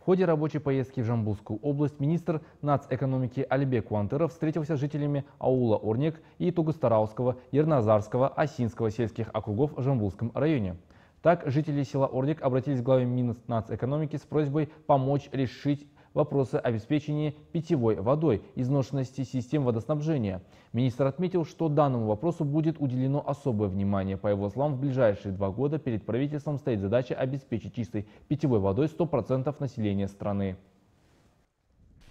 В ходе рабочей поездки в Жамбулскую область министр нацэкономики Альбек Куантыров встретился с жителями аула Орник и Тугустарауского, Ерназарского, Осинского сельских округов в Жамбулском районе. Так, жители села Орник обратились к главе Миннацэкономики с просьбой помочь решить вопросы обеспечения питьевой водой, изношенности систем водоснабжения. Министр отметил, что данному вопросу будет уделено особое внимание. По его словам, в ближайшие два года перед правительством стоит задача обеспечить чистой питьевой водой 100% населения страны.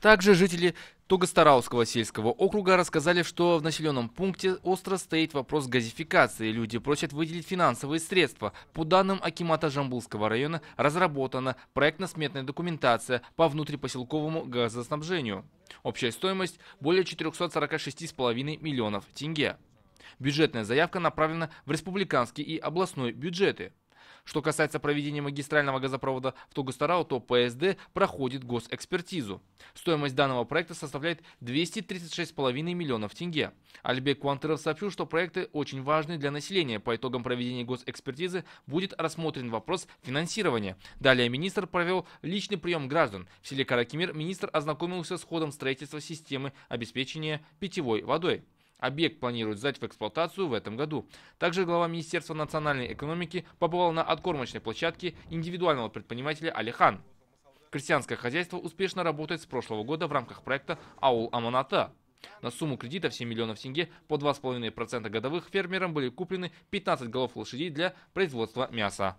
Также жители Тугостарауского сельского округа рассказали, что в населенном пункте остро стоит вопрос газификации. Люди просят выделить финансовые средства. По данным Акимата Жамбулского района разработана проектно-сметная документация по внутрипоселковому газоснабжению. Общая стоимость более 446,5 миллионов тенге. Бюджетная заявка направлена в республиканский и областной бюджеты. Что касается проведения магистрального газопровода в Тугустарау, то ПСД проходит госэкспертизу. Стоимость данного проекта составляет 236,5 миллионов тенге. Альбек Куантыров сообщил, что проекты очень важны для населения. По итогам проведения госэкспертизы будет рассмотрен вопрос финансирования. Далее министр провел личный прием граждан. В селе Каракимир министр ознакомился с ходом строительства системы обеспечения питьевой водой. Объект планируют сдать в эксплуатацию в этом году. Также глава Министерства национальной экономики побывал на откормочной площадке индивидуального предпринимателя Алихан. Крестьянское хозяйство успешно работает с прошлого года в рамках проекта «Аул Аманата». На сумму кредита в 7 миллионов тенге по 2,5% годовых фермерам были куплены 15 голов лошадей для производства мяса.